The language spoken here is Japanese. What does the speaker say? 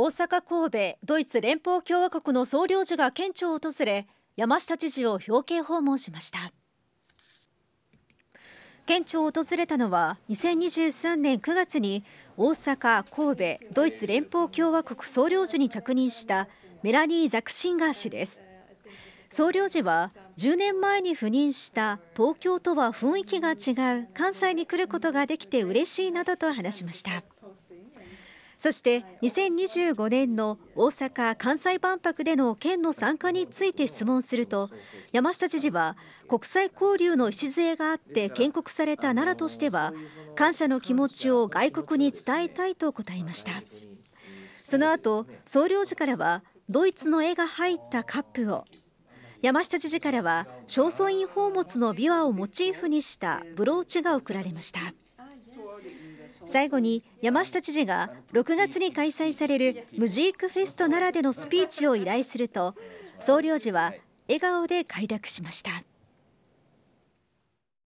大阪神戸ドイツ連邦共和国の総領事が県庁を訪れ山下知事を表敬訪問しました県庁を訪れたのは2023年9月に大阪神戸ドイツ連邦共和国総領事に着任したメラニー・ザクシンガー氏です総領事は10年前に赴任した東京とは雰囲気が違う関西に来ることができて嬉しいなどと話しました。そして2025年の大阪・関西万博での県の参加について質問すると山下知事は国際交流の礎があって建国された奈良としては感謝の気持ちを外国に伝えたいと答えましたその後総領事からはドイツの絵が入ったカップを山下知事からは正倉院宝物の琵琶をモチーフにしたブローチが贈られました。最後に山下知事が6月に開催されるムジークフェストならでのスピーチを依頼すると総領事は笑顔で快諾しました。